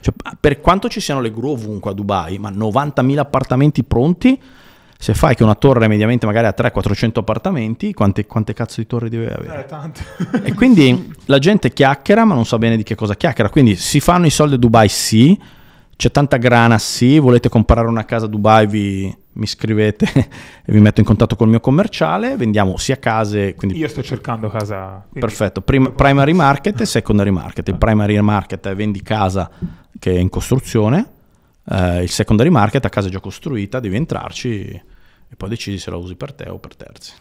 Cioè, ah, per quanto ci siano le gru ovunque a Dubai, ma 90.000 appartamenti pronti, se fai che una torre mediamente magari ha 300-400 appartamenti, quante, quante, cazzo di torri devi avere? Eh, tante. e quindi la gente chiacchiera, ma non sa bene di che cosa chiacchiera. Quindi si fanno i soldi a Dubai, sì, c'è tanta grana, sì, volete comprare una casa a Dubai, vi mi scrivete e vi metto in contatto col mio commerciale, vendiamo sia case... Quindi... Io sto cercando casa... Quindi... Perfetto, Prim- primary market e ah. secondary market. Il ah. primary market è vendi casa che è in costruzione, eh, il secondary market a casa già costruita, devi entrarci e poi decidi se la usi per te o per terzi.